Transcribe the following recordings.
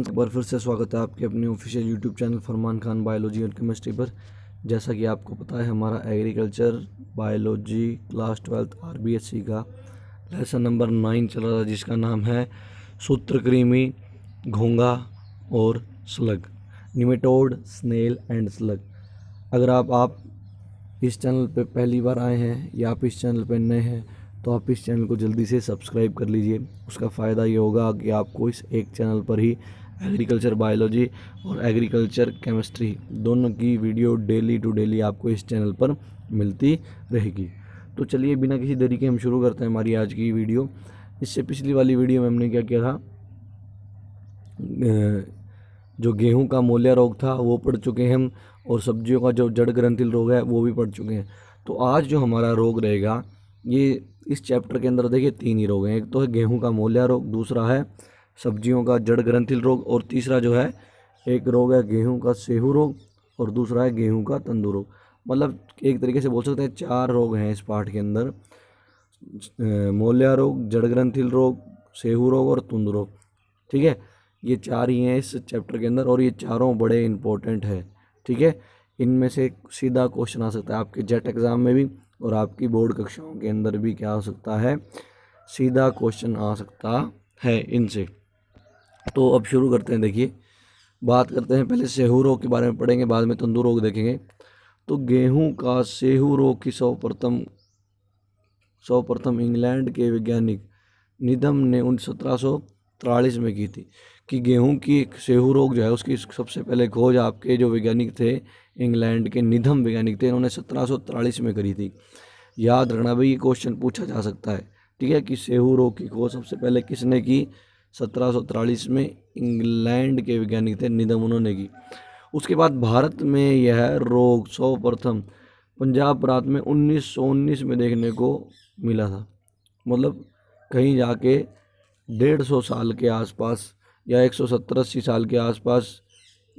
एक बार फिर से स्वागत है आपके अपने official YouTube channel Farman Khan biology और केमिस्ट्री पर जैसा कि आपको पता है हमारा agriculture biology class twelfth RBSC का लेसन नंबर नाइन चल रहा था जिसका नाम है सूत्रक्रीमी घोंगा और slug nematode snail and slug अगर आप आप इस चैनल पर पहली बार आए हैं या आप इस चैनल पर नए हैं तो आप इस चैनल को जल्दी से सब्सक्राइब कर लीजिए उसका फ़ायदा ये होगा कि आपको इस एक चैनल पर ही एग्रीकल्चर बायोलॉजी और एग्रीकल्चर केमिस्ट्री दोनों की वीडियो डेली टू डेली आपको इस चैनल पर मिलती रहेगी तो चलिए बिना किसी देरी के हम शुरू करते हैं हमारी आज की वीडियो इससे पिछली वाली वीडियो में हमने क्या किया था जो गेहूं का मोलिया रोग था वो पड़ चुके हैं हम और सब्जियों का जो जड़ ग्रंथिल रोग है वो भी पड़ चुके हैं तो आज जो हमारा रोग रहेगा ये इस चैप्टर के अंदर देखिए तीन ही रोग हैं एक तो है गेहूं का मोलिया रोग दूसरा है सब्जियों का जड़ ग्रंथिल रोग और तीसरा जो है एक रोग है गेहूं का सेहू रोग और दूसरा है गेहूं का तंदू रोग मतलब एक तरीके से बोल सकते हैं चार रोग हैं इस पाठ के अंदर मोल्या रोग जड़ ग्रंथिल रोग सेहू रोग और तंदू रोग ठीक है ये चार ही हैं इस चैप्टर के अंदर और ये चारों बड़े इंपॉर्टेंट हैं ठीक है इनमें से सीधा क्वेश्चन आ सकता है आपके जेट एग्ज़ाम में भी और आपकी बोर्ड कक्षाओं के अंदर भी क्या हो सकता है सीधा क्वेश्चन आ सकता है इनसे तो अब शुरू करते हैं देखिए बात करते हैं पहले सेहू रोग के बारे में पढ़ेंगे बाद में तंदू रोग देखेंगे तो गेहूं का सेहू रोग की सर्वप्रथम सर्वप्रथम इंग्लैंड के वैज्ञानिक निधम ने उन सत्रह में की थी कि गेहूं की एक सेहू रोग जो है उसकी सबसे पहले खोज आपके जो वैज्ञानिक थे इंग्लैंड के निधम वैज्ञानिक थे इन्होंने सत्रह में करी थी याद रखना भाई ये क्वेश्चन पूछा जा सकता है ठीक है कि सेहू रोग की खोज सबसे पहले किसने की सत्रह में इंग्लैंड के वैज्ञानिक थे निधम उन्होंने की उसके बाद भारत में यह रोग सर्वप्रथम पंजाब प्रांत में उन्नीस में देखने को मिला था मतलब कहीं जाके डेढ़ सौ साल के आसपास या एक सौ सत्तर अस्सी साल के आसपास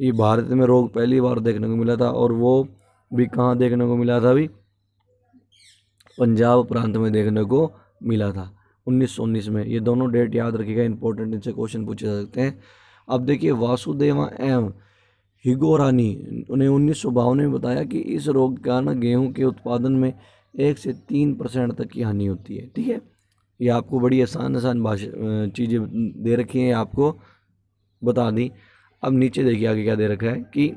ये भारत में रोग पहली बार देखने को मिला था और वो भी कहाँ देखने को मिला था अभी पंजाब प्रांत में देखने को मिला था उन्नीस उन्नीस में ये दोनों डेट याद रखिएगा इंपॉर्टेंट इनसे क्वेश्चन पूछे जा सकते हैं अब देखिए वासुदेवा एम हिगोरानी उन्हें उन्नीस में बताया कि इस रोग का ना गेहूँ के उत्पादन में एक से तीन परसेंट तक की हानि होती है ठीक है ये आपको बड़ी आसान आसान भाषा चीज़ें दे रखी हैं आपको बता दी अब नीचे देखिए आगे क्या दे रखा है कि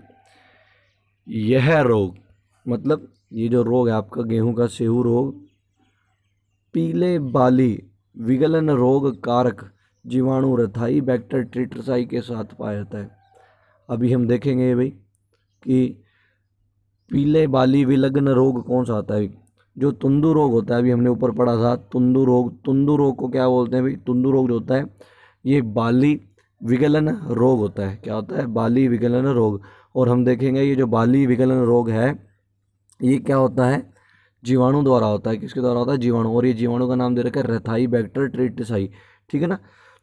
यह रोग मतलब ये जो रोग है आपका गेहूं का सेहू रोग पीले बाली विगलन रोग कारक जीवाणु रथाई बैक्टर ट्रिटरसाई के साथ पाया जाता है अभी हम देखेंगे भाई कि पीले बाली विलग्न रोग कौन सा आता है जो तुंदु रोग होता है अभी हमने ऊपर पढ़ा था तुंदु रोग तुंदु रोग को क्या बोलते हैं भाई तुंदु रोग जो होता है ये बाली विगलन रोग होता है क्या होता है बाली विगलन रोग और हम देखेंगे ये जो बाली विगलन रोग है ये क्या होता है जीवाणु द्वारा होता है किसके द्वारा होता है जीवाणु और ये जीवाणु का नाम दे रखा है रथाई बैक्टर ट्रिटिसाई ठीक है ना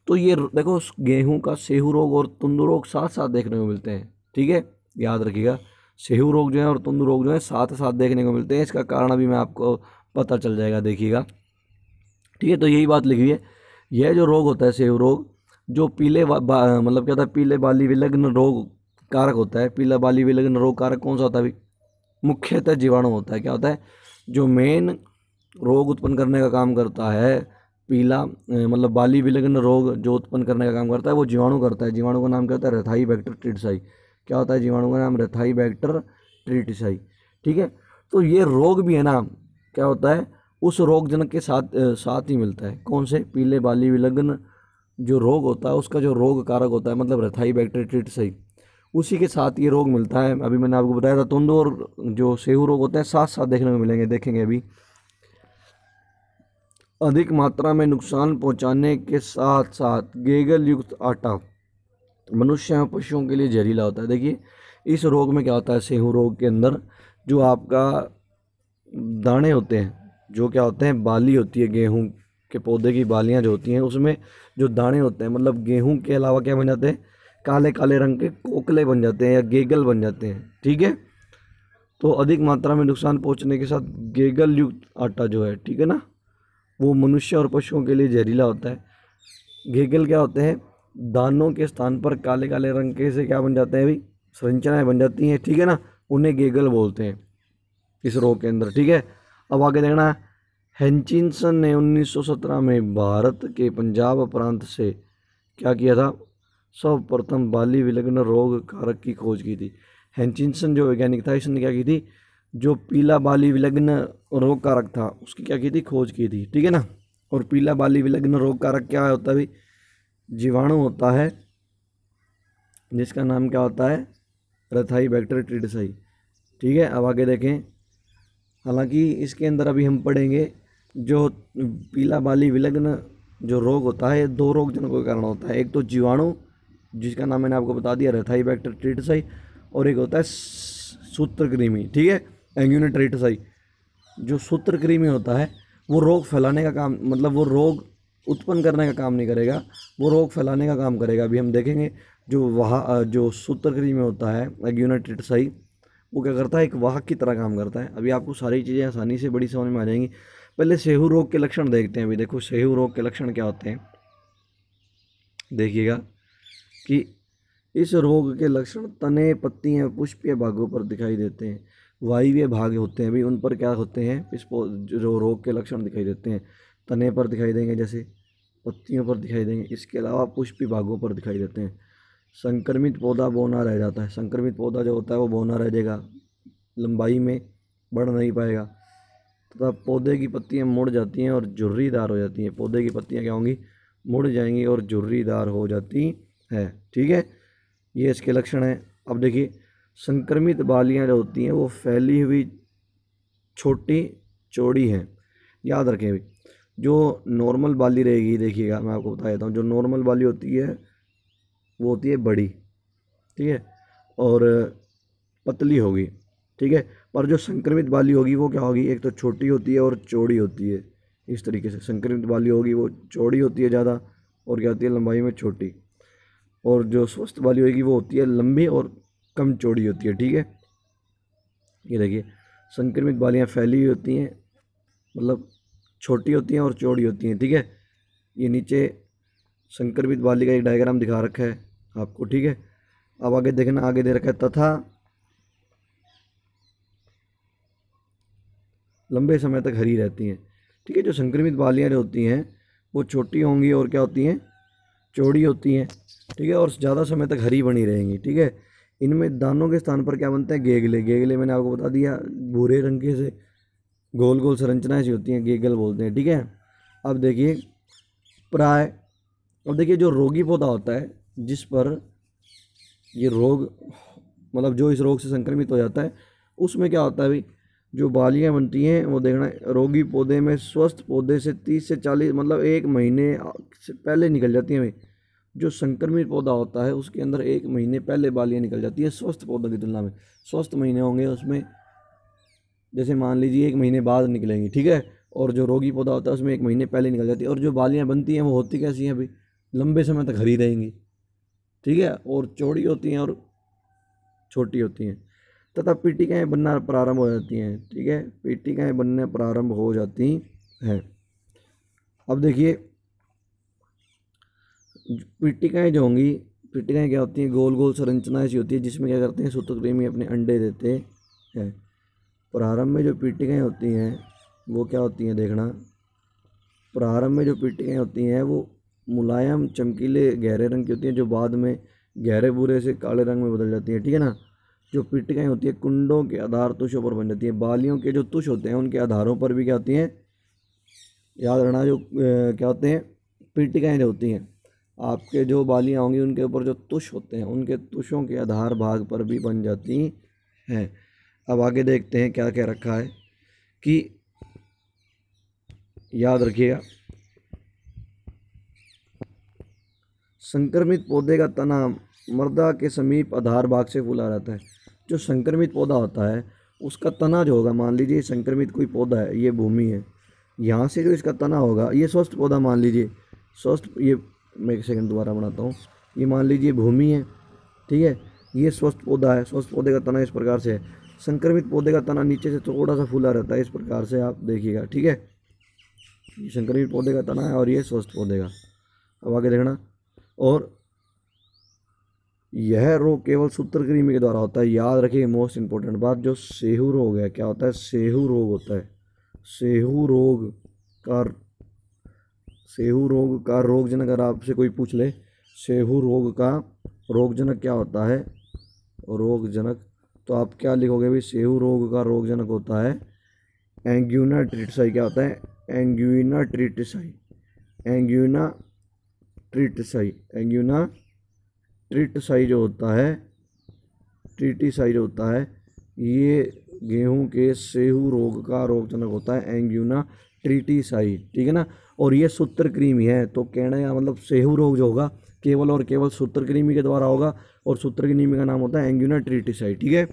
तो ये देखो गेहूं का सेहू रोग और तुंदु रोग साथ साथ देखने को मिलते हैं ठीक है याद रखिएगा सेहू रोग जो है और तुंदु रोग जो है साथ साथ देखने को मिलते हैं इसका कारण अभी मैं आपको पता चल जाएगा देखिएगा ठीक है तो यही बात लिखी है यह जो रोग होता है सेहू रोग जो पीले मतलब क्या होता है पीले बाली विलग्न रोग कारक होता है पीला बाली विलग्न रोग कारक कौन सा होता है अभी मुख्यतः जीवाणु होता है क्या होता है जो मेन रोग उत्पन्न करने का काम करता है पीला मतलब बाली विलग्न रोग जो उत्पन्न करने का काम करता है वो जीवाणु करता है जीवाणु का नाम क्या होता है रेथाई बैक्टर ट्रिटिसाई क्या होता है जीवाणु का नाम रेथाई बैक्टर ट्रिटिसाई ठीक है तो ये रोग भी है ना क्या होता है उस रोगजनक के साथ साथ ही मिलता है कौन से पीले बाली विलग्न जो रोग होता है उसका जो रोग कारक होता है मतलब रथाई बैक्टर ट्रिटिसाई उसी के साथ ये रोग मिलता है अभी मैंने आपको बताया था तुंदो और जो सेहू रोग होते हैं साथ साथ देखने को मिलेंगे देखेंगे अभी अधिक मात्रा में नुकसान पहुंचाने के साथ साथ गेगल युक्त आटा मनुष्य और पशुओं के लिए जहरीला होता है देखिए इस रोग में क्या होता है सेहू रोग के अंदर जो आपका दाने होते हैं जो क्या होते हैं बाली होती है गेहूँ के पौधे की बालियाँ जो होती हैं उसमें जो दाने होते हैं मतलब गेहूँ के अलावा क्या बन जाते हैं काले काले रंग के कोकले बन जाते हैं या गेगल बन जाते हैं ठीक है तो अधिक मात्रा में नुकसान पहुंचने के साथ गेगल युक्त आटा जो है ठीक है ना वो मनुष्य और पशुओं के लिए जहरीला होता है गेगल क्या होते हैं दानों के स्थान पर काले काले रंग के से क्या बन जाते हैं भाई संरचनाएँ बन जाती हैं ठीक है ना उन्हें गेगल बोलते हैं इस रोग के अंदर ठीक है अब आगे देखना हैंचिनसन ने 1917 में भारत के पंजाब प्रांत से क्या किया था सर्वप्रथम बाली विलग्न रोग कारक की खोज की थी हैंचिनसन जो वैज्ञानिक था इसने क्या की थी जो पीला बाली विलग्न रोग कारक था उसकी क्या की थी खोज की थी ठीक है ना और पीला बाली विलग्न रोग कारक क्या होता है भाई जीवाणु होता है जिसका नाम क्या होता है रथाई बैक्टर ट्रिडसाई ठीक है अब आगे देखें हालांकि इसके अंदर अभी हम पढ़ेंगे जो पीला बाली विलग्न जो रोग होता है दो रोग जनकों के कारण होता है एक तो जीवाणु जिसका नाम मैंने आपको बता दिया रथाई बैक्टर ट्रीटसाई और एक होता है सूत्र ठीक है एंग्यूना ट्रीटसाई जो सूत्र होता है वो रोग फैलाने का काम मतलब वो रोग उत्पन्न करने का काम नहीं करेगा वो रोग फैलाने का काम करेगा अभी हम देखेंगे जो वाह जो सूत्रकृमि होता है एग्यूनाट्रिटसाई वो क्या करता है एक वाहक की तरह काम करता है अभी आपको सारी चीज़ें आसानी से बड़ी समझ में आ जाएंगी पहले सेहू रोग के लक्षण देखते हैं अभी देखो सेहू रोग के लक्षण क्या होते हैं देखिएगा कि इस रोग के लक्षण तने पत्तियाँ पुष्पीय भागों पर दिखाई देते हैं वायव्य भाग होते हैं भाई उन पर क्या होते हैं इस जो रोग के लक्षण दिखाई देते हैं तने पर दिखाई देंगे जैसे पत्तियों पर दिखाई देंगे इसके अलावा पुष्पी भागों पर दिखाई देते हैं संक्रमित पौधा बोना रह जाता है संक्रमित पौधा जो होता है वो बोना रह जाएगा लंबाई में बढ़ नहीं पाएगा तथा पौधे की पत्तियाँ मुड़ जाती हैं और झुर्रीदार हो जाती हैं पौधे की पत्तियाँ क्या होंगी मुड़ जाएंगी और झुर्रीदार हो जाती है ठीक है ये इसके लक्षण हैं अब देखिए संक्रमित बालियाँ जो होती हैं वो फैली हुई छोटी चौड़ी हैं याद रखें भी जो नॉर्मल बाली रहेगी देखिएगा मैं आपको बता देता हूँ जो नॉर्मल बाली होती है वो होती है बड़ी ठीक है और पतली होगी ठीक है पर जो संक्रमित बाली होगी वो क्या होगी एक तो छोटी होती है और चौड़ी होती है इस तरीके से संक्रमित बाली होगी वो चौड़ी होती है ज़्यादा और क्या होती है लंबाई में छोटी और जो स्वस्थ वाली होगी वो होती है लंबी और कम चौड़ी होती है ठीक है ये देखिए संक्रमित बालियाँ फैली हुई होती हैं मतलब छोटी होती हैं और चौड़ी होती हैं ठीक है ये नीचे संक्रमित बाली का एक डायग्राम दिखा रखा है आपको ठीक है अब आगे देखना आगे दे रखा है तथा लंबे समय तक हरी रहती हैं ठीक है जो संक्रमित बालियाँ जो होती हैं वो छोटी होंगी और क्या होती हैं चौड़ी होती हैं ठीक है और ज़्यादा समय तक हरी बनी रहेंगी ठीक है इनमें दानों के स्थान पर क्या बनते हैं गेगले गेगले मैंने आपको बता दिया भूरे रंग के से गोल गोल संरचनाएँ ऐसी होती हैं गेगल बोलते हैं ठीक है अब देखिए प्राय अब देखिए जो रोगी पौधा होता है जिस पर ये रोग मतलब जो इस रोग से संक्रमित हो जाता है उसमें क्या होता है भाई जो बालियाँ बनती हैं वो देखना रोगी पौधे में स्वस्थ पौधे से तीस से चालीस मतलब एक महीने से पहले निकल जाती हैं भाई जो संक्रमित पौधा होता है उसके अंदर एक महीने पहले बालियाँ निकल जाती है स्वस्थ पौधों की तुलना में स्वस्थ महीने होंगे उसमें जैसे मान लीजिए एक महीने बाद निकलेंगी ठीक है और जो रोगी पौधा होता है उसमें एक महीने पहले निकल जाती है और जो बालियाँ बनती हैं वो होती कैसी हैं अभी लंबे समय तक हरी रहेंगी ठीक है और चौड़ी होती हैं और छोटी होती हैं तथा पीटिकाएँ बनना प्रारंभ हो जाती हैं ठीक है पीटिकाएँ बनना प्रारंभ हो जाती हैं अब देखिए पिटिकाएँ जो होंगी पिटिकाएँ क्या होती हैं गोल गोल संरचना ऐसी होती है जिसमें क्या करते हैं सूत्रकृमि अपने अंडे देते हैं प्रारंभ में जो पिटिकाएँ होती हैं वो क्या होती हैं देखना प्रारंभ में जो पिटिकाएँ होती हैं वो मुलायम चमकीले गहरे रंग की होती हैं जो बाद में गहरे बुरे से काले रंग में बदल जाती है ठीक है ना जो पिटिकाएँ होती हैं कुंडों के आधार तुषों पर बन जाती हैं बालियों के जो तुष होते हैं उनके आधारों पर भी क्या होती हैं याद रहना जो क्या होते हैं पिटिकाएँ जो होती हैं आपके जो बालियाँ होंगी उनके ऊपर जो तुश होते हैं उनके तुशों के आधार भाग पर भी बन जाती हैं अब आगे देखते हैं क्या कह रखा है कि याद रखिएगा संक्रमित पौधे का तना मर्दा के समीप आधार भाग से फूला रहता है जो संक्रमित पौधा होता है उसका तना जो होगा मान लीजिए संक्रमित कोई पौधा है ये भूमि है यहाँ से जो इसका तना होगा ये स्वस्थ पौधा मान लीजिए स्वस्थ ये मैं एक सेकंड दोबारा बनाता हूँ ये मान लीजिए भूमि है ठीक है ये स्वस्थ पौधा है स्वस्थ पौधे का तना इस प्रकार से है संक्रमित पौधे का तना नीचे से थोड़ा सा फूला रहता है इस प्रकार से आप देखिएगा ठीक है ये संक्रमित पौधे का तना है और ये स्वस्थ पौधे का अब आगे देखना और यह रोग केवल कृमि के द्वारा होता है याद रखिए मोस्ट इंपॉर्टेंट बात जो सेहू रोग है क्या होता है सेहू रोग होता है सेहू रोग का सेहू रोग का रोगजनक अगर आपसे कोई पूछ ले सेहू रोग का रोगजनक क्या होता है रोगजनक तो आप क्या लिखोगे भाई सेहू रोग का रोगजनक होता है एंग्यूना ट्रिटसाई क्या होता है एंग्यूना ट्रिटसाई एंग्यूना ट्रिटसाई एंग्यूना ट्रिटसाई जो होता है ट्रिटिसाई जो होता है ये गेहूं के सेहू रोग का रोगजनक होता है एंग्यूना ट्रीटीसाइड ठीक है ना और ये सूत्रक्रीमी है तो कहना का मतलब सेहू रोग जो होगा केवल और केवल सूत्रक्रीमी के द्वारा होगा और सूत्रक्रीमी का नाम होता है एंग्यूना ट्रीटीसाइड ठीक है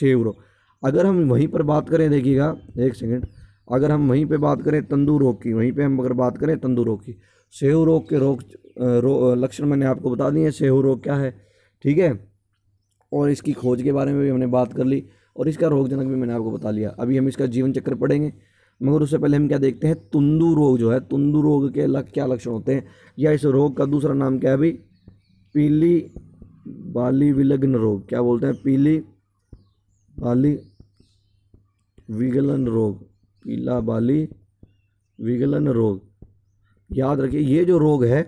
सेहू रोग अगर हम वहीं पर बात करें देखिएगा एक सेकेंड अगर हम वहीं पे बात करें तंदू रोग की वहीं पे हम अगर बात करें तंदू रोग की सेहू रोग के रोग रो, लक्षण मैंने आपको बता दिए सेहू रोग क्या है ठीक है और इसकी खोज के बारे में भी हमने बात कर ली और इसका रोगजनक भी मैंने आपको बता लिया अभी हम इसका जीवन चक्र पढ़ेंगे मगर उससे पहले हम क्या देखते हैं तुंदू रोग जो है तुंदू रोग के लग क्या लक्षण होते हैं या इस रोग का दूसरा नाम क्या है भाई पीली बाली विलग्न रोग क्या बोलते हैं पीली बाली विगलन रोग पीला बाली विगलन रोग याद रखिए ये जो रोग है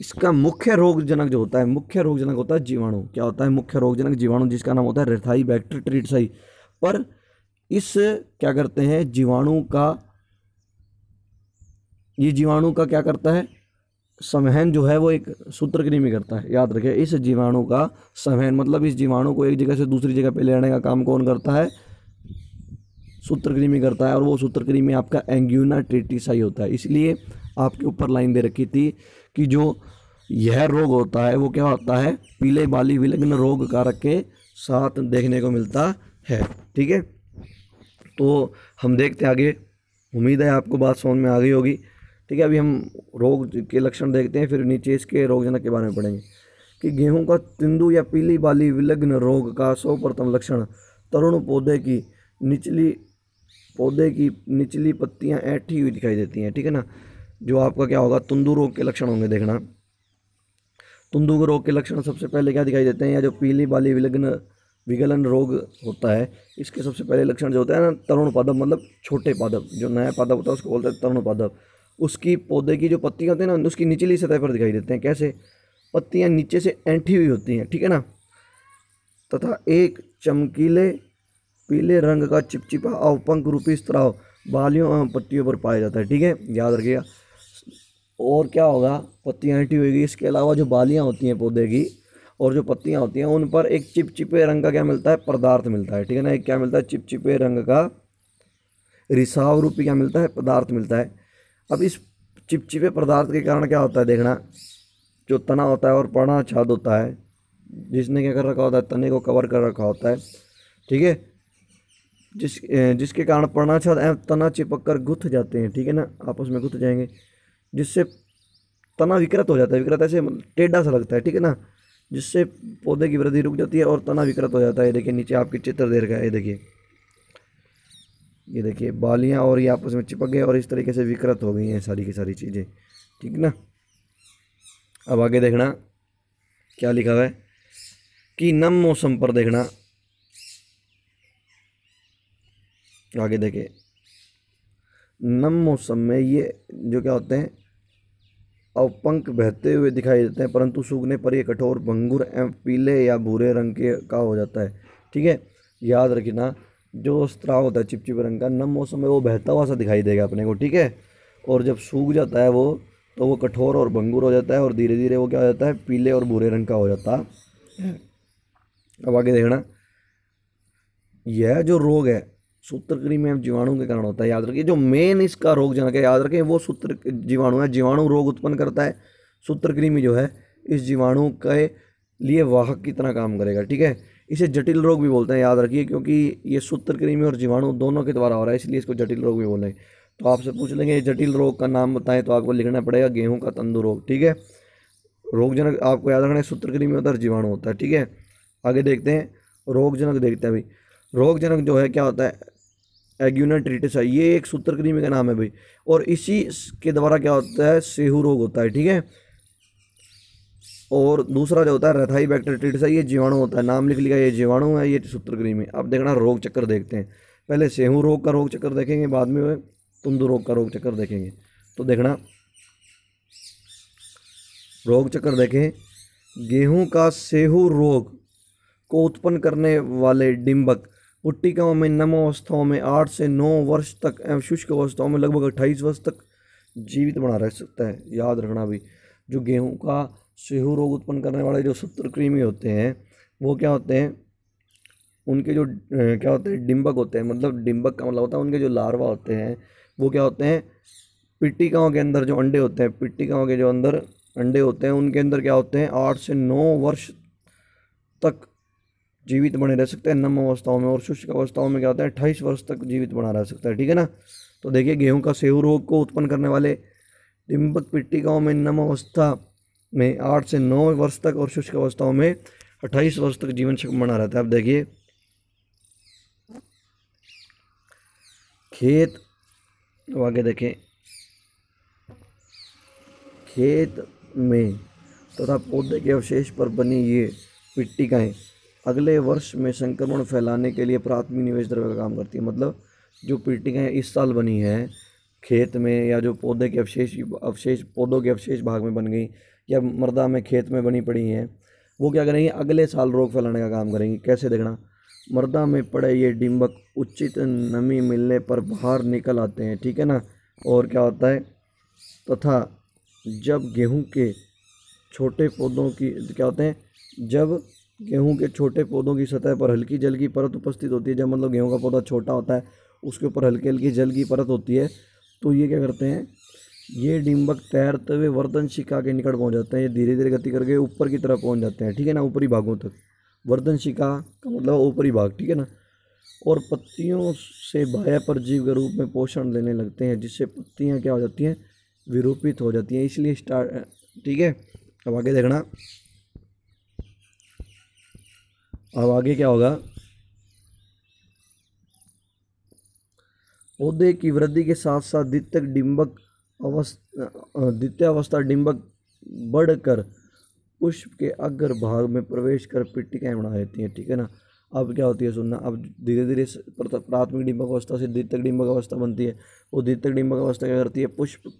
इसका मुख्य रोगजनक जो होता है मुख्य रोगजनक होता है जीवाणु क्या होता है मुख्य रोगजनक जीवाणु जिसका नाम होता है रेथाई बैक्टर ट्रीटसाई पर इस क्या करते हैं जीवाणु का ये जीवाणु का क्या करता है समहन जो है वो एक सूत्रक्रिय में करता है याद रखें इस जीवाणु का समहन मतलब इस जीवाणु को एक जगह से दूसरी जगह पे ले जाने का काम कौन करता है सूत्रक्रिय में करता है और वो सूत्रक्रिय में आपका एंग्यूना ही होता है इसलिए आपके ऊपर लाइन दे रखी थी कि जो यह रोग होता है वो क्या होता है पीले बाली विलग्न रोग कारक के साथ देखने को मिलता है ठीक है तो हम देखते हैं आगे उम्मीद है आपको बात समझ में आ गई होगी ठीक है अभी हम रोग के लक्षण देखते हैं फिर नीचे इसके रोगजनक के बारे में पढ़ेंगे कि गेहूं का तिंदु या पीली बाली विलग्न रोग का सौप्रथम लक्षण तरुण पौधे की निचली पौधे की निचली पत्तियां ऐठी हुई दिखाई देती हैं ठीक है ना जो आपका क्या होगा तुंदु रोग के लक्षण होंगे देखना तुंदु रोग के लक्षण सबसे पहले क्या दिखाई देते हैं या जो पीली बाली विलग्न विगलन रोग होता है इसके सबसे पहले लक्षण जो होता है ना तरुण पादप मतलब छोटे पादप जो नया पादप होता है उसको बोलते हैं तरुण पादप उसकी पौधे की जो पत्तियाँ होती हैं ना उसकी निचली सतह पर दिखाई देते हैं कैसे पत्तियाँ नीचे से एंठी हुई होती हैं ठीक है ना तथा एक चमकीले पीले रंग का चिपचिपा पंख रूपी स्त्राव बालियों एवं पत्तियों पर पाया जाता है ठीक है याद रखिएगा और क्या होगा पत्तियाँ एंठी होगी इसके अलावा जो बालियाँ होती हैं पौधे की और जो पत्तियाँ होती हैं उन पर एक चिपचिपे रंग का क्या मिलता है पदार्थ मिलता है ठीक है ना एक क्या मिलता है चिपचिपे रंग का रिसाव रूपी क्या मिलता है पदार्थ मिलता है अब इस चिपचिपे पदार्थ के कारण क्या होता है देखना जो तना होता है और पढ़ना छाद होता है जिसने क्या कर रखा होता है तने को कवर कर रखा होता है ठीक है जिस जिसके कारण छाद एवं तना चिपक कर गुथ जाते हैं ठीक है ना आपस में गुथ जाएंगे जिससे तना विकृत हो जाता है विकृत ऐसे मतलब टेढ़ा सा लगता है ठीक है ना जिससे पौधे की वृद्धि रुक जाती है और तना विकृत हो जाता है देखिए नीचे आपके चित्र देर रखा ये देखिए ये देखिए बालियाँ और ये आपस में चिपक गए और इस तरीके से विकृत हो गई हैं सारी की सारी चीज़ें ठीक ना अब आगे देखना क्या लिखा हुआ है कि नम मौसम पर देखना आगे देखे नम मौसम में ये जो क्या होते हैं अवपंक पंख बहते हुए दिखाई देते हैं परंतु सूखने पर यह कठोर भंगुर एवं पीले या भूरे रंग के का हो जाता है ठीक है याद रखना जो स्त्राव होता है चिपचिप रंग का नम मौसम में वो बहता हुआ सा दिखाई देगा अपने को ठीक है और जब सूख जाता है वो तो वो कठोर और भंगुर हो जाता है और धीरे धीरे वो क्या हो जाता है पीले और भूरे रंग का हो जाता है अब आगे देखना यह जो रोग है सूत्रकृमि में जीवाणु के कारण होता है याद रखिए जो मेन इसका रोग जनक है याद रखें वो सूत्र जीवाणु है जीवाणु रोग उत्पन्न करता है सूत्रकृमि जो है इस जीवाणु के लिए वाहक की तरह काम करेगा ठीक है इसे जटिल रोग भी बोलते हैं याद रखिए क्योंकि ये सूत्रकृमि और जीवाणु दोनों के द्वारा हो रहा है इसलिए इसको जटिल रोग भी बोलेंगे तो आपसे पूछ लेंगे जटिल रोग का नाम बताएं तो आपको लिखना पड़ेगा गेहूं का तंदू रोग ठीक है रोगजनक आपको याद रखना है सूत्रकृमि होता है जीवाणु होता है ठीक है आगे देखते हैं रोगजनक देखते हैं अभी रोगजनक जो है क्या होता है एग्यूनर ट्रीटिस है ये एक सूत्रकृमि का नाम है भाई और इसी के द्वारा क्या होता है सेहू रोग होता है ठीक है और दूसरा जो होता है रथाई ट्रीटिस है ये जीवाणु होता है नाम लिख लिया ये जीवाणु है ये सूत्रकृमि अब देखना रोग चक्कर देखते हैं पहले सेहू रोग का रोग चक्कर देखेंगे बाद में तुंद रोग का रोग चक्कर देखेंगे तो देखना रोग चक्कर देखें गेहूं का सेहू रोग को उत्पन्न करने वाले डिम्बक पुट्टिकाओं में नम अवस्थाओं में आठ से नौ वर्ष तक एवं शुष्क अवस्थाओं में लगभग अट्ठाईस वर्ष तक जीवित बना रह सकता है याद रखना भी जो गेहूँ का सेहू रोग उत्पन्न करने वाले जो सत्र कृमि होते हैं वो क्या होते हैं उनके जो क्या होते हैं डिम्बक होते हैं मतलब डिम्बक का मतलब होता है उनके जो लार्वा होते हैं वो क्या होते हैं पिट्टिकाओं के अंदर जो अंडे होते हैं पिट्टिकाओं के जो अंदर अंडे होते हैं उनके अंदर क्या होते हैं आठ से नौ वर्ष तक जीवित बने रह सकते हैं नम अवस्थाओं में और शुष्क अवस्थाओं में क्या होता है अट्ठाईस वर्ष तक जीवित बना रह सकता है ठीक है ना तो देखिए गेहूं का सेहू रोग को उत्पन्न करने वाले डिम्बक पिट्टिकाओं में नम अवस्था में आठ से नौ वर्ष तक और शुष्क अवस्थाओं में अट्ठाईस वर्ष तक जीवन शक्ति बना रहता है अब देखिए खेत आगे देखें खेत में तथा पौधे के अवशेष पर बनी ये पिट्टिकाएँ अगले वर्ष में संक्रमण फैलाने के लिए प्राथमिक निवेश दर का काम करती है मतलब जो पीटिकाएँ इस साल बनी है खेत में या जो पौधे के अवशेष अवशेष पौधों के अवशेष भाग में बन गई या मर्दा में खेत में बनी पड़ी हैं वो क्या करेंगे अगले साल रोग फैलाने का काम करेंगे कैसे देखना मर्दा में पड़े ये डिम्बक उचित नमी मिलने पर बाहर निकल आते हैं ठीक है ना और क्या होता है तथा जब गेहूं के छोटे पौधों की क्या होते हैं जब गेहूं के छोटे पौधों की सतह पर हल्की जल की परत उपस्थित होती है जब मतलब गेहूं का पौधा छोटा होता है उसके ऊपर हल्की हल्की जल की परत होती है तो ये क्या करते हैं ये डिम्बक तैरते हुए वर्धन शिका के निकट पहुँच जाते हैं ये धीरे धीरे गति करके ऊपर की तरफ पहुँच जाते हैं ठीक है ना ऊपरी भागों तक वर्धन शिका का मतलब ऊपरी भाग ठीक है ना और पत्तियों से बाह्य परजीव के रूप में पोषण लेने लगते हैं जिससे पत्तियाँ क्या हो जाती हैं विरूपित हो जाती हैं इसलिए स्टार्ट ठीक है अब आगे देखना अब आगे क्या होगा पौधे की वृद्धि के साथ साथ द्वितक डिम्बक अवस्था द्वितीय अवस्था डिम्बक बढ़कर पुष्प के अग्र भाग में प्रवेश कर पिट्टिकाएँ बना लेती हैं ठीक है ना अब क्या होती है सुनना अब धीरे धीरे प्राथमिक डिम्बक अवस्था से द्वितक डिम्बक अवस्था बनती है वो द्वितक डिम्बक अवस्था क्या करती है पुष्प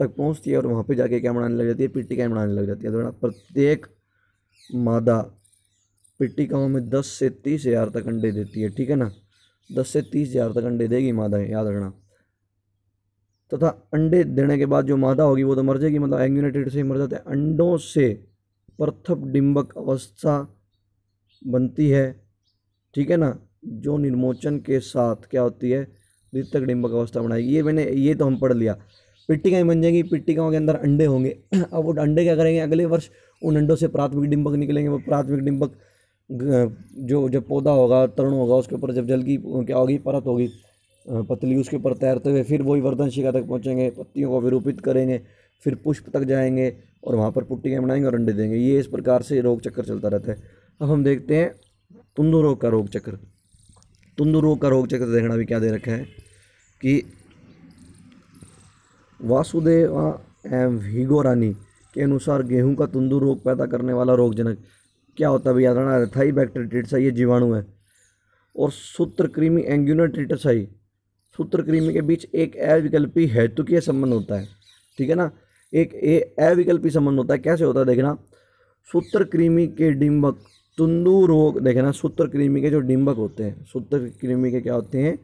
तक पहुँचती है और वहाँ पर जाके क्या बनाने लग जाती है पिट्टिकाएँ बनाने लग जाती है तो प्रत्येक मादा पिट्टी काऊ में दस से तीस हज़ार तक अंडे देती है ठीक है ना दस से तीस हज़ार तक अंडे देगी मादा याद रखना तथा तो अंडे देने के बाद जो मादा होगी वो तो मर जाएगी मतलब एंग्यूनेटेड से मर जाते हैं अंडों से प्रथम डिम्बक अवस्था बनती है ठीक है ना जो निर्मोचन के साथ क्या होती है द्वितक डिम्बक अवस्था बनाएगी ये मैंने ये तो हम पढ़ लिया पिट्टिकाएँ बन जाएंगी पिट्टिकाओं के अंदर अंडे होंगे अब वो अंडे क्या करेंगे अगले वर्ष उन अंडों से प्राथमिक डिम्बक निकलेंगे वो प्राथमिक डिम्बक जो जब पौधा होगा तरुण होगा उसके ऊपर जब जल की क्या होगी परत होगी पतली उसके ऊपर तैरते हुए फिर वही वर्धन शिखा तक पहुँचेंगे पत्तियों को विरूपित करेंगे फिर पुष्प तक जाएंगे और वहाँ पर पुट्टियाँ बनाएंगे और अंडे देंगे ये इस प्रकार से रोग चक्कर चलता रहता है अब हम देखते हैं तुंदु रोग का रोग चक्र तुंदु रोग का रोग चक्र देखना भी क्या दे रखा है कि वासुदेवा एम हिगोरानी के अनुसार गेहूं का तुंदु रोग पैदा करने वाला रोगजनक क्या होता है भैया आदरणा अर्थाई बैक्टेरिटिसा ये जीवाणु है और सूत्रकृमि सूत्र सूत्रकृमि के बीच एक अविकल्पी हेतुकीय संबंध होता है ठीक है ना एक अविकल्पी संबंध होता है कैसे होता है देखना सूत्रकृमि के डिम्बक तुंदू रोग देखना सूत्रकृमि के जो डिम्बक होते हैं सूत्रकृमि के क्या होते हैं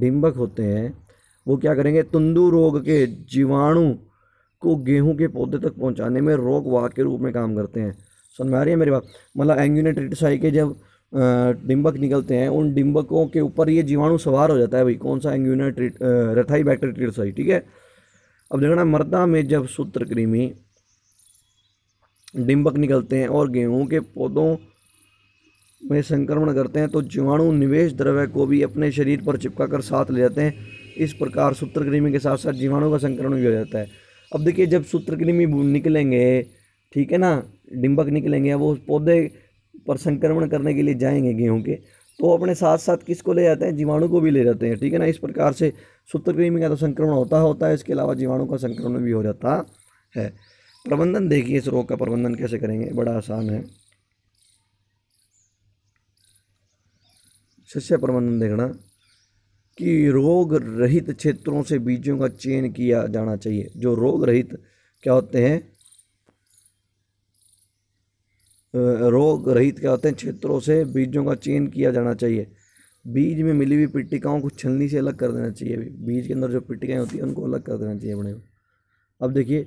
डिम्बक होते हैं वो क्या करेंगे तुंदु रोग के जीवाणु को गेहूं के पौधे तक पहुंचाने में रोग वाह के रूप में काम करते हैं समझ में आ रही है मेरी बात मतलब एंगुनेट्रेटिसाई के जब डिम्बक निकलते हैं उन डिम्बकों के ऊपर ये जीवाणु सवार हो जाता है भाई कौन सा एंगुनेट्रेट रथाई बैक्टेरिटिसाई ठीक है अब देखना मर्दा में जब सूत्रकृमि डिम्बक निकलते हैं और गेहूँ के पौधों में संक्रमण करते हैं तो जीवाणु निवेश द्रव्य को भी अपने शरीर पर चिपका कर साथ ले जाते हैं इस प्रकार सूत्रकृमि के साथ साथ जीवाणु का संक्रमण भी हो जाता है अब देखिए जब सूत्रकृमि निकलेंगे ठीक है ना डिम्बक निकलेंगे वो पौधे पर संक्रमण करने के लिए जाएंगे गेहूँ के तो अपने साथ साथ किसको ले जाते हैं जीवाणु को भी ले जाते हैं ठीक है ना इस प्रकार से सूत्रकृमि का तो संक्रमण होता होता है इसके अलावा जीवाणु का संक्रमण भी हो जाता है प्रबंधन देखिए इस रोग का प्रबंधन कैसे करेंगे बड़ा आसान है शिष्य प्रबंधन देखना कि रोग रहित क्षेत्रों से बीजों का चयन किया जाना चाहिए जो रोग रहित क्या होते हैं रोग रहित क्या होते हैं क्षेत्रों से बीजों का चयन किया जाना चाहिए बीज में मिली हुई पिटिकाओं को छलनी से अलग कर देना चाहिए बीज के अंदर जो पिटिकाएँ होती हैं उनको अलग कर देना चाहिए अपने अब देखिए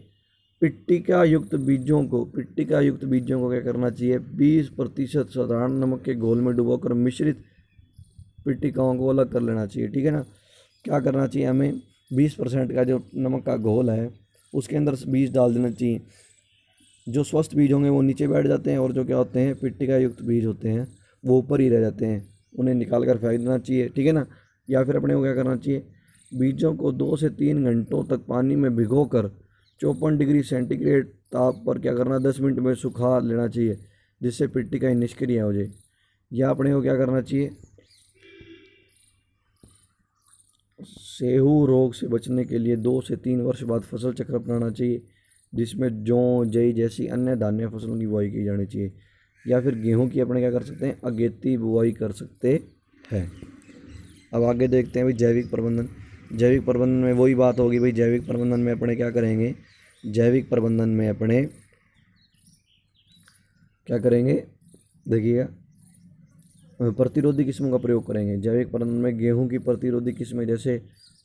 पिट्टिका युक्त बीजों को पिट्टिका युक्त बीजों को क्या करना चाहिए बीस प्रतिशत साधारण नमक के घोल में डुबोकर मिश्रित पिट्टिकाओं को अलग कर लेना चाहिए ठीक है ना क्या करना चाहिए हमें बीस परसेंट का जो नमक का घोल है उसके अंदर बीज डाल देना चाहिए जो स्वस्थ बीज होंगे वो नीचे बैठ जाते हैं और जो क्या होते हैं पिट्टिका युक्त बीज होते हैं वो ऊपर ही रह जाते हैं उन्हें निकाल कर फेंक देना चाहिए ठीक है ना या फिर अपने को क्या करना चाहिए बीजों को दो से तीन घंटों तक पानी में भिगो कर चौपन डिग्री सेंटीग्रेड ताप पर क्या करना दस मिनट में सुखा लेना चाहिए जिससे पिट्टिका निष्क्रिय हो जाए या अपने को क्या करना चाहिए सेहू रोग से बचने के लिए दो से तीन वर्ष बाद फसल चक्र अपनाना चाहिए जिसमें जौ जई जैसी अन्य धान्य फसलों की बुआई की जानी चाहिए या फिर गेहूं की अपने क्या कर सकते हैं अगेती बुआई कर सकते हैं अब आगे देखते हैं भाई जैविक प्रबंधन जैविक प्रबंधन में वही बात होगी भाई जैविक प्रबंधन में अपने क्या करेंगे जैविक प्रबंधन में अपने क्या करेंगे देखिएगा प्रतिरोधी किस्मों का प्रयोग करेंगे जैविक प्रबंधन में गेहूं की प्रतिरोधी किस्में जैसे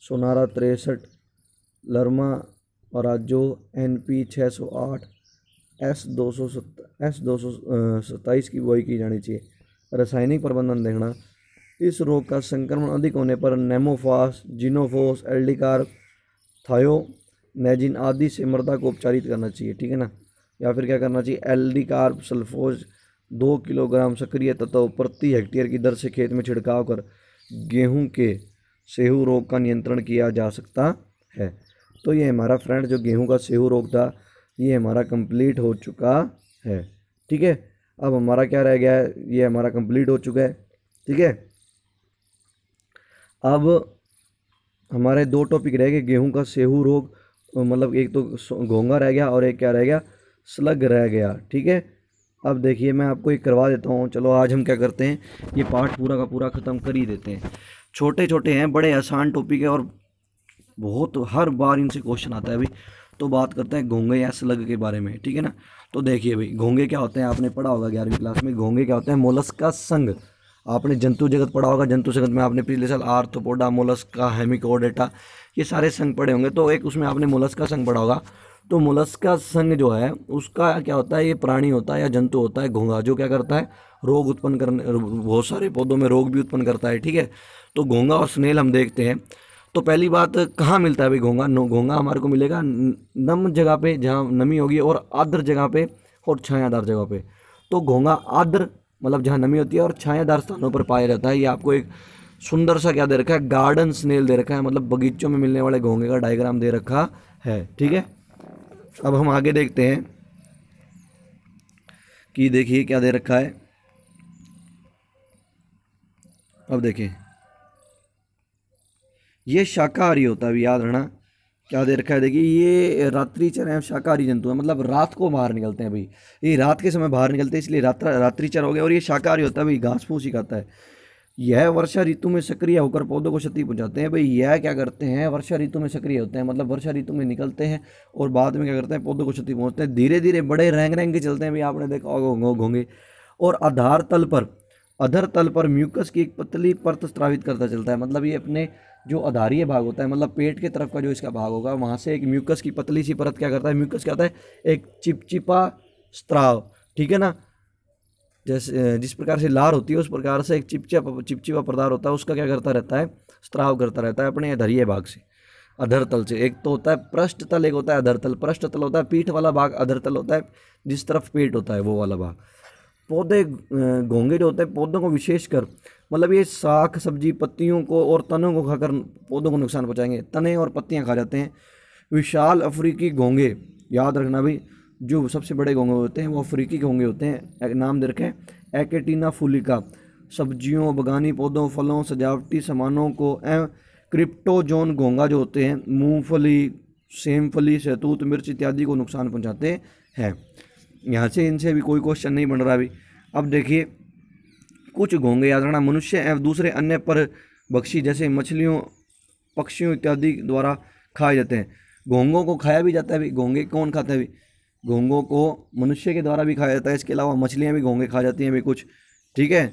सोनारा तिरसठ लर्मा और आज जो एन पी छः सौ आठ एस दो सौ सत्ता एस दो सौ सत्ताईस की बुआई की जानी चाहिए रासायनिक प्रबंधन देखना इस रोग का संक्रमण अधिक होने पर नेमोफास जिनोफोस एल्डिकार थायोनेजिन आदि से मृदा को उपचारित करना चाहिए ठीक है ना या फिर क्या करना चाहिए एल्डिकार सल्फोज दो किलोग्राम सक्रिय तत्व प्रति हेक्टेयर की दर से खेत में छिड़काव कर गेहूं के सेहू रोग का नियंत्रण किया जा सकता है तो ये हमारा फ्रेंड जो गेहूं का सेहू रोग था ये हमारा कंप्लीट हो चुका है ठीक है अब हमारा क्या रह गया है ये हमारा कंप्लीट हो चुका है ठीक है अब हमारे दो टॉपिक रह गए गेहूं का सेहू रोग मतलब एक तो घोंगा रह गया और एक क्या रह गया स्लग रह गया ठीक है अब देखिए मैं आपको एक करवा देता हूँ चलो आज हम क्या करते हैं ये पार्ट पूरा का पूरा ख़त्म कर ही देते हैं छोटे छोटे हैं बड़े आसान टॉपिक है और बहुत हर बार इनसे क्वेश्चन आता है भाई तो बात करते हैं घोंगे या स्लग के बारे में ठीक है ना तो देखिए भाई घोंगे क्या होते हैं आपने पढ़ा होगा ग्यारहवीं क्लास में घोंगे क्या होते हैं मोलस का संघ आपने जंतु जगत पढ़ा होगा जंतु जगत में आपने पिछले साल आर्थोपोडा मोलस का हेमिकोडेटा ये सारे संघ पढ़े होंगे तो एक उसमें आपने मोलस का संघ पढ़ा होगा तो मोलस का संघ जो है उसका क्या होता है ये प्राणी होता है या जंतु होता है घोंगा जो क्या करता है रोग उत्पन्न करने बहुत सारे पौधों में रोग भी उत्पन्न करता है ठीक है तो घोंगा और स्नेल हम देखते हैं तो पहली बात कहाँ मिलता है भाई घोंगा नो घोंगा हमारे को मिलेगा नम जगह पे जहाँ नमी होगी और आद्र जगह पे और छायादार जगह पे तो घोंगा आर्द्र मतलब जहाँ नमी होती है और छायादार स्थानों पर पाया जाता है ये आपको एक सुंदर सा क्या दे रखा है गार्डन स्नेल दे रखा है मतलब बगीचों में मिलने वाले घोंगे का डायग्राम दे रखा है ठीक है अब हम आगे देखते हैं कि देखिए क्या दे रखा है अब देखिए ये शाकाहारी होता है याद रहना क्या दे रखा है देखिए ये रात्रि चर है शाकाहारी जंतु है मतलब रात को बाहर निकलते हैं भाई ये रात के समय बाहर निकलते हैं इसलिए रात्र रात्रि चर हो गया और ये शाकाहारी होता है भाई घास फूस ही खाता है यह वर्षा ऋतु में सक्रिय होकर पौधों को क्षति पहुंचाते हैं भाई यह क्या करते हैं वर्षा ऋतु में सक्रिय होते हैं मतलब वर्षा ऋतु में निकलते हैं और बाद में क्या करते हैं पौधों को क्षति पहुंचते हैं धीरे धीरे बड़े रेंग रेंग के चलते हैं भाई आपने देखा घोंगे और आधार तल पर अधर तल पर म्यूकस की एक पतली परत स्त्रावित करता चलता है मतलब ये अपने जो अधारीय भाग होता है मतलब पेट के तरफ का जो इसका भाग होगा वहाँ से एक म्यूकस की पतली सी परत क्या करता है म्यूकस क्या होता है एक चिपचिपा स्त्राव ठीक है ना जैसे जिस प्रकार से लार होती है उस प्रकार से एक चिपचिप चिपचिपा पदार्थ होता है उसका क्या करता रहता है स्त्राव करता रहता है अपने अधरीय भाग से अधर तल से एक तो होता है पृष्ठ तल एक होता है अधर तल पृष्ठ तल होता है पीठ वाला भाग अधर तल होता है जिस तरफ पेट होता है वो वाला भाग पौधे घोंगे जो होते हैं पौधों को विशेषकर मतलब ये साख सब्जी पत्तियों को और तनों को खाकर पौधों को नुकसान पहुँचाएंगे तने और पत्तियाँ खा जाते हैं विशाल अफ्रीकी घोंगे याद रखना भाई जो सबसे बड़े घोंगे होते हैं वो अफ्रीकी घोंगे होते हैं नाम दे रखें एकेटीना फुलिका सब्जियों बगानी पौधों फलों सजावटी सामानों को एवं क्रिप्टोजोन घोंगा जो होते हैं मूंगफली सेमफली सैतूत मिर्च इत्यादि को नुकसान पहुंचाते हैं यहाँ से इनसे भी कोई क्वेश्चन नहीं बन रहा अभी अब देखिए कुछ घोंगे रखना मनुष्य एवं दूसरे अन्य पर बख्शी जैसे मछलियों पक्षियों इत्यादि द्वारा खाए जाते हैं घोंगों को खाया भी जाता है भी घोंगे कौन खाते हैं भी घोंगों को मनुष्य के द्वारा भी खाया जाता है इसके अलावा मछलियाँ भी घोंगे खा जाती हैं भी कुछ ठीक है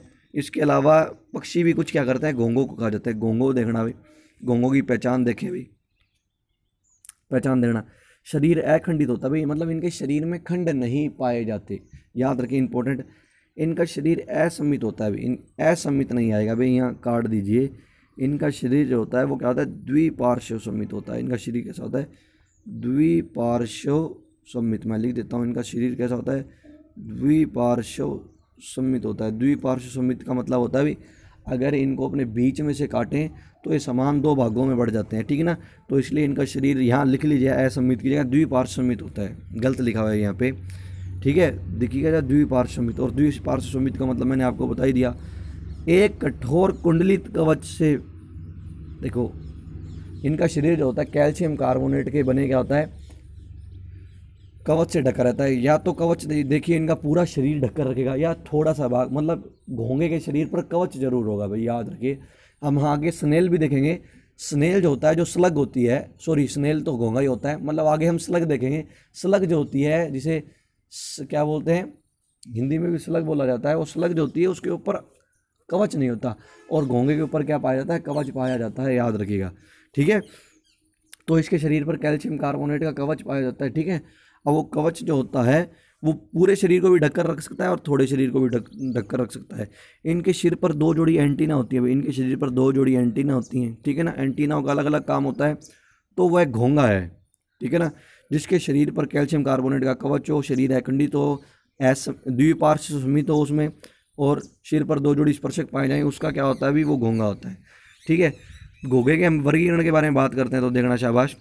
इसके अलावा पक्षी भी कुछ क्या करते हैं घोंगों को खा जाते हैं घोंगों देखना भी घोंगों की पहचान देखे भी पहचान देखना शरीर अखंडित होता भाई मतलब इनके शरीर में खंड नहीं पाए जाते याद रखें इंपॉर्टेंट इनका शरीर असमित होता है इन असमित नहीं आएगा भाई यहाँ काट दीजिए इनका शरीर जो होता है वो क्या होता है द्विपार्श्व सम्मित होता है इनका शरीर कैसा होता है द्विपार्श्व सम्मित मैं लिख देता हूँ इनका शरीर कैसा होता है द्विपार्श्व सम्मित होता है द्विपार्श्व सम्मित का मतलब होता है भी अगर इनको अपने बीच में से काटें तो ये समान दो भागों में बढ़ जाते हैं ठीक है ना तो इसलिए इनका शरीर यहाँ लिख लीजिए असम्मित की जगह द्विपार्श्व सम्मित होता है गलत लिखा हुआ है यहाँ पर ठीक है देखिएगा जाए द्विपार्श्वमित और द्विपार्श्वमित का मतलब मैंने आपको बताई दिया एक कठोर कुंडलित कवच से देखो इनका शरीर जो होता है कैल्शियम कार्बोनेट के बने क्या होता है कवच से ढका रहता है या तो कवच देखिए इनका पूरा शरीर ढक कर रखेगा या थोड़ा सा भाग मतलब घोंगे के शरीर पर कवच जरूर होगा भाई याद रखिए हम हाँ आगे स्नेल भी देखेंगे स्नेल जो होता है जो स्लग होती है सॉरी स्नेल तो घोंगा ही होता है मतलब आगे हम स्लग देखेंगे स्लग जो होती है जिसे क्या बोलते हैं हिंदी में भी स्लग बोला जाता है वो स्लग जो होती है उसके ऊपर कवच नहीं होता और घोंगे के ऊपर क्या पाया जाता है कवच पाया जाता है याद रखिएगा ठीक है तो इसके शरीर पर कैल्शियम कार्बोनेट का कवच पाया जाता है ठीक है अब वो कवच जो होता है वो पूरे शरीर को भी ढककर रख सकता है और थोड़े शरीर को भी ढक ढककर रख सकता है इनके सिर पर दो जोड़ी एंटीना होती है इनके शरीर पर दो जोड़ी एंटीना होती हैं ठीक है ना एंटीनाओं का अलग अलग काम होता है तो वह घोंगा है ठीक है ना जिसके शरीर पर कैल्शियम कार्बोनेट का कवच हो शरीर है खंडित हो ऐस द्विपार्श सुमित हो उसमें और शरीर पर दो जोड़ी स्पर्शक पाए जाएं उसका क्या होता है अभी वो घोंगा होता है ठीक है घोघे के हम वर्गीकरण के बारे में बात करते हैं तो देखना शाबाश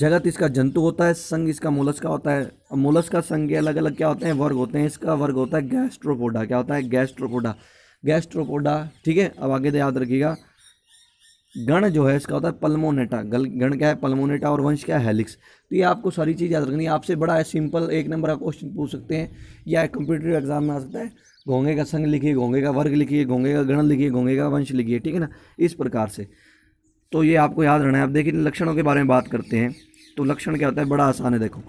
जगत इसका जंतु होता है संघ इसका मोलस का होता है मोलस का संघ के अलग अलग क्या होते हैं वर्ग होते हैं इसका वर्ग होता है गैस्ट्रोपोडा क्या होता है गैस्ट्रोपोडा गैस्ट्रोपोडा ठीक है अब आगे तो याद रखिएगा गण जो है इसका होता है पल्मोनेटा गल गण क्या है पल्मोनेटा और वंश क्या है हेलिक्स तो ये आपको सारी चीज़ याद रखनी है आपसे बड़ा सिंपल एक नंबर का क्वेश्चन पूछ सकते हैं या कंप्यूटर एग्जाम में आ सकता है घोंगे का संघ लिखिए घोंगे का वर्ग लिखिए घोंगे का गण लिखिए घोंगे का वंश लिखिए ठीक है ना इस प्रकार से तो ये आपको याद रहना है आप देखिए लक्षणों के बारे में बात करते हैं तो लक्षण क्या होता है बड़ा आसान है देखो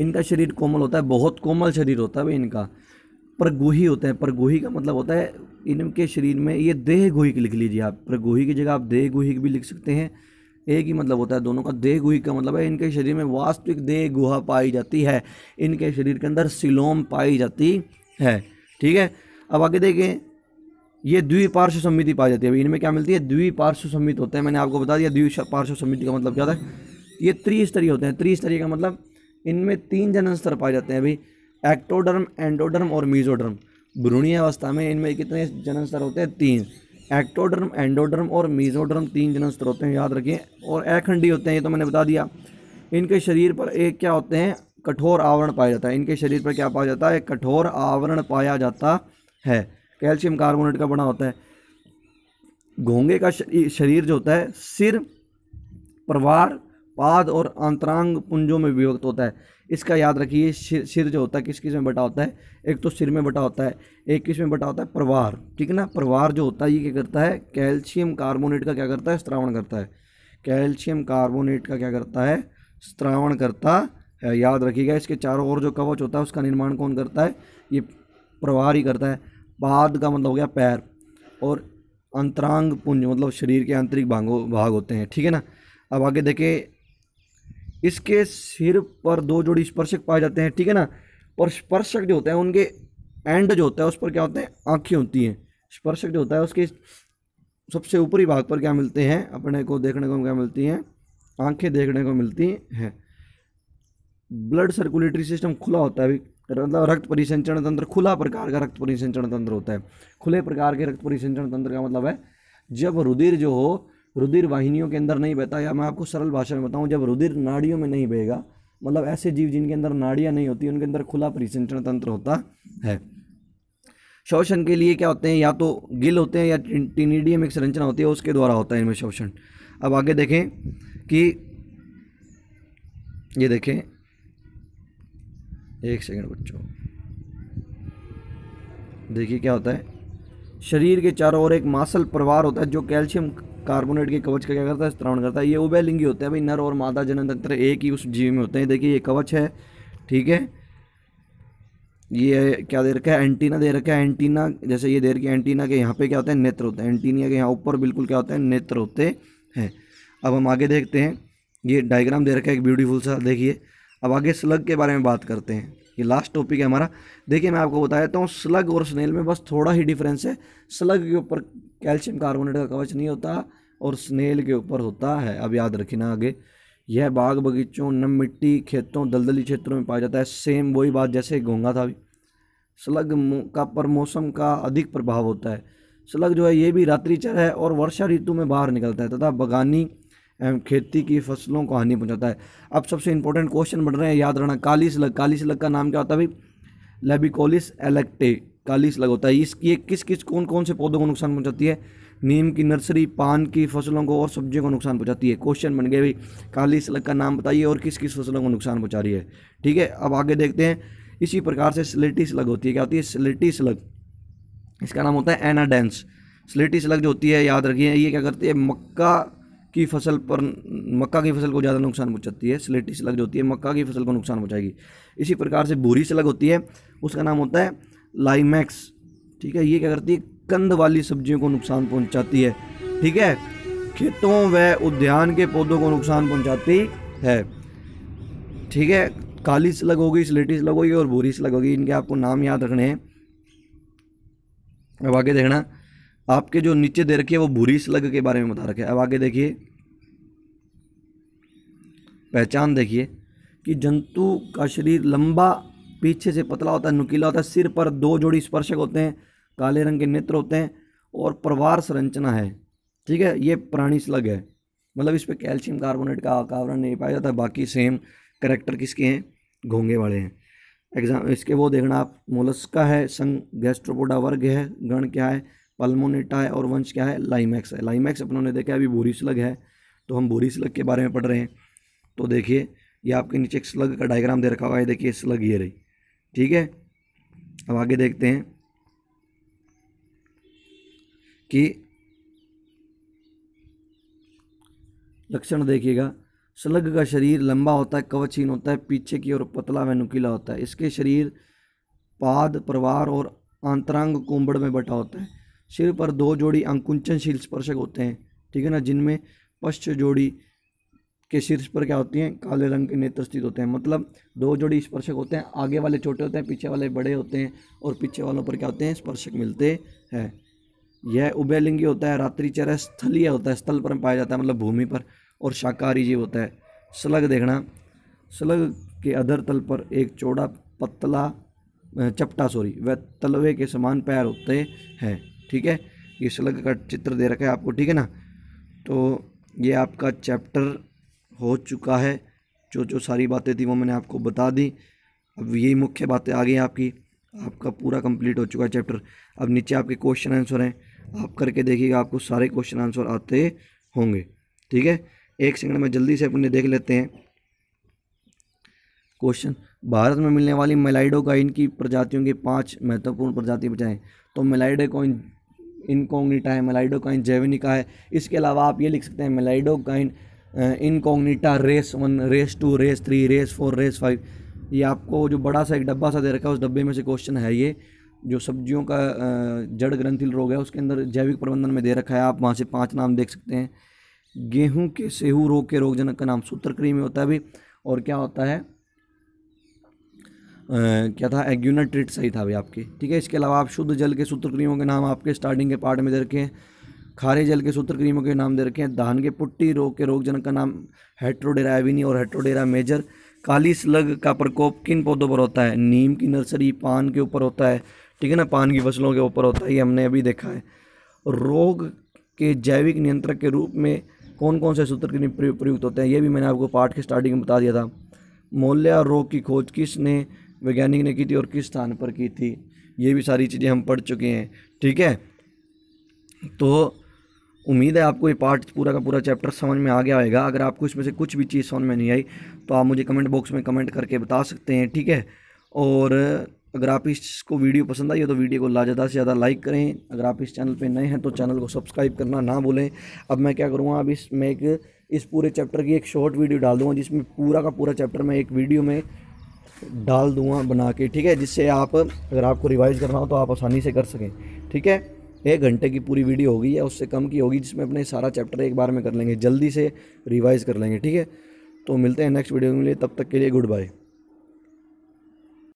इनका शरीर कोमल होता है बहुत कोमल शरीर होता है भाई इनका परगोही होते हैं परगोही का मतलब होता है इनके शरीर में ये देह गोही लिख लीजिए आप परगोही की जगह आप देह गोही भी लिख सकते हैं एक ही मतलब होता है दोनों का देह गुही का मतलब है इनके शरीर में वास्तविक देह गुहा पाई जाती है इनके शरीर के अंदर सिलोम पाई जाती है ठीक है अब आगे देखें ये द्विपार्श्व समिति पाई जाती है इनमें क्या मिलती है द्विपार्श्व समिति होते हैं मैंने आपको बता दिया द्विपार्श्व समिति का मतलब क्या था ये त्रिस्तरीय होते हैं त्रिस्तरीय का मतलब इनमें तीन जनन स्तर पाए जाते हैं भाई एक्टोडर्म एंडोडर्म और मीजोडर्म भ्रूणीय अवस्था में इनमें कितने जनन स्तर होते हैं तीन एक्टोडर्म एंडोडर्म और मीजोडर्म तीन जनन स्तर होते हैं याद रखिए और एखंडी होते हैं ये तो मैंने बता दिया इनके शरीर पर एक क्या होते हैं कठोर आवरण पाया जाता है इनके शरीर पर क्या पाया जाता है कठोर आवरण पाया जाता है कैल्शियम कार्बोनेट का बना होता है घोंगे का शरीर जो होता है सिर परवार पाद और अंतरांग पुंजों में विभक्त होता है इसका याद रखिए सिर जो होता है किस किस में बटा होता है एक तो सिर में बटा होता है एक किस में बटा होता है प्रवार ठीक है ना प्रवार जो होता है ये क्या करता है कैल्शियम कार्बोनेट का क्या करता है स्त्रावण करता है कैल्शियम कार्बोनेट का क्या करता है श्रावण करता है याद रखिएगा इसके चारों ओर जो कवच होता है उसका निर्माण कौन करता है ये प्रवार ही करता है पाद का मतलब हो गया पैर और अंतरांग पुंज मतलब शरीर के आंतरिक भागो भाग होते हैं ठीक है ना अब आगे देखें इसके सिर पर दो जोड़ी स्पर्शक पाए जाते हैं ठीक है ना और स्पर्शक जो होते हैं उनके एंड जो होता है उस पर क्या होते हैं आँखें होती हैं स्पर्शक जो होता है उसके सबसे ऊपरी भाग पर क्या मिलते हैं अपने को देखने को क्या मिलती हैं आँखें देखने को मिलती हैं ब्लड सर्कुलेटरी सिस्टम खुला होता है मतलब रक्त परिसंचरण तंत्र खुला प्रकार का रक्त परिसंचरण तंत्र होता है खुले प्रकार के रक्त परिसंचरण तंत्र का मतलब है जब रुधिर जो हो रुधिर वाहिनियों के अंदर नहीं बहता या मैं आपको सरल भाषा में बताऊं जब रुधिर नाड़ियों में नहीं बहेगा मतलब ऐसे जीव जिनके अंदर नाड़ियाँ नहीं होती उनके अंदर खुला परिसंचरण तंत्र होता है शोषण के लिए क्या होते हैं या तो गिल होते हैं या टीनिडियम एक संरचना होती है उसके द्वारा होता है इनमें शोषण अब आगे देखें कि ये देखें एक सेकेंड बच्चों देखिए क्या होता है शरीर के चारों ओर एक मासल प्रवार होता है जो कैल्शियम कार्बोनेट के कवच का क्या करता है स्त्रावण करता है ये उभयलिंगी लिंगी होते हैं भाई नर और मादा जनन तंत्र एक ही उस जीव में होते हैं देखिए ये कवच है ठीक है ये क्या दे रखा है एंटीना दे रखा है एंटीना जैसे ये दे रखी एंटीना के यहाँ पे क्या होते हैं नेत्र होते हैं एंटीनिया के यहाँ ऊपर बिल्कुल क्या होते हैं नेत्र होते हैं अब हम आगे देखते हैं ये डायग्राम दे रखा है एक ब्यूटीफुल सा देखिए अब आगे स्लग के बारे में बात करते हैं ये लास्ट टॉपिक है हमारा देखिए मैं आपको बता देता हूँ स्लग और स्नेल में बस थोड़ा ही डिफरेंस है स्लग के ऊपर कैल्शियम कार्बोनेट का कवच नहीं होता और स्नेल के ऊपर होता है अब याद रखना आगे यह बाग बगीचों नम मिट्टी खेतों दलदली क्षेत्रों में पाया जाता है सेम वही बात जैसे घोंगा था भी स्लग का पर मौसम का अधिक प्रभाव होता है स्लग जो है ये भी रात्रिचर है और वर्षा ऋतु में बाहर निकलता है तथा बगानी खेती की फसलों को हानि पहुंचाता है अब सबसे इंपॉर्टेंट क्वेश्चन बढ़ रहे हैं याद रखना काली स्लग काली स्लग का नाम क्या होता है भाई लेबिकोलिस एलेक्टे काली स्लग होता है इसकी किस किस कौन कौन से पौधों को नुकसान पहुंचाती है नीम की नर्सरी पान की फसलों को और सब्जियों को नुकसान पहुंचाती है क्वेश्चन बन गया भाई काली स्लग का नाम बताइए और किस किस फसलों को नुकसान पहुंचा रही है ठीक है अब आगे देखते हैं इसी प्रकार से स्लेटी स्लग होती है क्या होती है स्लेटी स्लग इसका नाम होता है एनाडेंस स्लेटी स्लग जो होती है याद रखिए ये क्या करती है मक्का की फसल पर मक्का की फसल को ज़्यादा नुकसान पहुँचाती है स्लेटी स्लग जो होती है मक्का की फसल को नुकसान पहुँचाएगी इसी प्रकार से भूरी स्लग होती है उसका नाम होता है लाइमैक्स ठीक है ये क्या करती है कंद वाली सब्जियों को नुकसान पहुंचाती है ठीक है खेतों व उद्यान के पौधों को नुकसान पहुंचाती है ठीक है काली स्लग होगी स्लेटी स्लग होगी और भूरी स्लग होगी इनके आपको नाम याद रखने हैं अब आगे देखना आपके जो नीचे दे रखे है वो भूरी स्लग के बारे में बता रखे अब आगे देखिए पहचान देखिए कि जंतु का शरीर लंबा पीछे से पतला होता है नुकीला होता है सिर पर दो जोड़ी स्पर्शक होते हैं काले रंग के नेत्र होते हैं और प्रवार संरचना है ठीक है ये प्राणी स्लग है मतलब इस पर कैल्शियम कार्बोनेट का आकावरण नहीं पाया जाता बाकी सेम करेक्टर किसके हैं घोंगे वाले हैं एग्जाम इसके वो देखना आप मोलस्का है संग गैस्ट्रोपोडा वर्ग है गण क्या है पल्मोनेटा है और वंश क्या है लाइमैक्स है लाइमैक्स अपनों ने देखा अभी बोरी स्लग है तो हम बोरी स्लग के बारे में पढ़ रहे हैं तो देखिए ये आपके नीचे एक स्लग का डायग्राम दे रखा हुआ है देखिए स्लग ये रही ठीक है अब आगे देखते हैं कि लक्षण देखिएगा स्लग का शरीर लंबा होता है कवचहीन होता है पीछे की ओर पतला व नुकीला होता है इसके शरीर पाद प्रवार और आंतरांग कुंबड़ में बटा होता है सिर पर दो जोड़ी अंकुंचनशील स्पर्शक होते हैं ठीक है ना जिनमें पश्च जोड़ी के शीर्ष पर क्या होती हैं काले रंग के नेत्र स्थित होते हैं मतलब दो जोड़ी स्पर्शक होते हैं आगे वाले छोटे होते हैं पीछे वाले बड़े होते हैं और पीछे वालों पर क्या होते हैं स्पर्शक मिलते हैं यह उभयलिंगी होता है रात्रिचर स्थलीय होता है स्थल पर पाया जाता है मतलब भूमि पर और शाकाहारी जीव होता है स्लग देखना स्लग के अधर तल पर एक चौड़ा पतला चपटा सॉरी वह तलवे के समान पैर होते हैं ठीक है ये स्लग का चित्र दे रखा है आपको ठीक है ना तो ये आपका चैप्टर हो चुका है जो जो सारी बातें थी वो मैंने आपको बता दी अब यही मुख्य बातें आ गई आपकी आपका पूरा कंप्लीट हो चुका है चैप्टर अब नीचे आपके क्वेश्चन आंसर हैं आप करके देखिएगा आपको सारे क्वेश्चन आंसर आते होंगे ठीक है एक सेकंड में जल्दी से अपने देख लेते हैं क्वेश्चन भारत में मिलने वाली मेलाइडो का इनकी प्रजातियों की पाँच महत्वपूर्ण प्रजाति बचाएँ तो मेलाइडो कॉइन इनकोंगनीटा है मेलाइडो काइन जेवनिका है इसके अलावा आप ये लिख सकते हैं Meloidogyne incognita race one race two race three race four race five ये आपको जो बड़ा सा एक डब्बा सा दे रखा है उस डब्बे में से क्वेश्चन है ये जो सब्जियों का जड़ ग्रंथिल रोग है उसके अंदर जैविक प्रबंधन में दे रखा है आप वहाँ से पाँच नाम देख सकते हैं गेहूं के सेहू रोग के रोगजनक का नाम सूत्रक्री में होता है अभी और क्या होता है आ, क्या था एग्यूनर सही था अभी आपके ठीक है इसके अलावा आप शुद्ध जल के सूत्रक्रियों के नाम आपके स्टार्टिंग के पार्ट में दे रखे हैं खारे जल के सूत्र क्रीमों के नाम दे रखे हैं धान के पुट्टी रोग के रोगजनक का नाम हेट्रोडेरा एविनी और हेट्रोडेरा मेजर काली स्लग का प्रकोप किन पौधों पर होता है नीम की नर्सरी पान के ऊपर होता है ठीक है ना पान की फसलों के ऊपर होता है ये हमने अभी देखा है रोग के जैविक नियंत्रक के रूप में कौन कौन से सूत्र क्रीम प्रयुक्त होते हैं ये भी मैंने आपको पाठ के स्टार्टिंग में बता दिया था मौल्या रोग की खोज किसने वैज्ञानिक ने की थी और किस स्थान पर की थी ये भी सारी चीज़ें हम पढ़ चुके हैं ठीक है तो उम्मीद है आपको ये पार्ट पूरा का पूरा चैप्टर समझ में आ गया होगा अगर आपको इसमें से कुछ भी चीज़ समझ में नहीं आई तो आप मुझे कमेंट बॉक्स में कमेंट करके बता सकते हैं ठीक है और अगर आप इसको वीडियो पसंद आई हो तो वीडियो को ज़्यादा से ज़्यादा लाइक करें अगर आप इस चैनल पे नए हैं तो चैनल को सब्सक्राइब करना ना भूलें अब मैं क्या करूँगा अब इस मैं एक इस पूरे चैप्टर की एक शॉर्ट वीडियो डाल दूँगा जिसमें पूरा का पूरा चैप्टर मैं एक वीडियो में डाल दूँगा बना के ठीक है जिससे आप अगर आपको रिवाइज़ करना हो तो आप आसानी से कर सकें ठीक है एक घंटे की पूरी वीडियो होगी या उससे कम की होगी जिसमें अपने सारा चैप्टर एक बार में कर लेंगे जल्दी से रिवाइज़ कर लेंगे ठीक है तो मिलते हैं नेक्स्ट वीडियो के लिए तब तक के लिए गुड बाय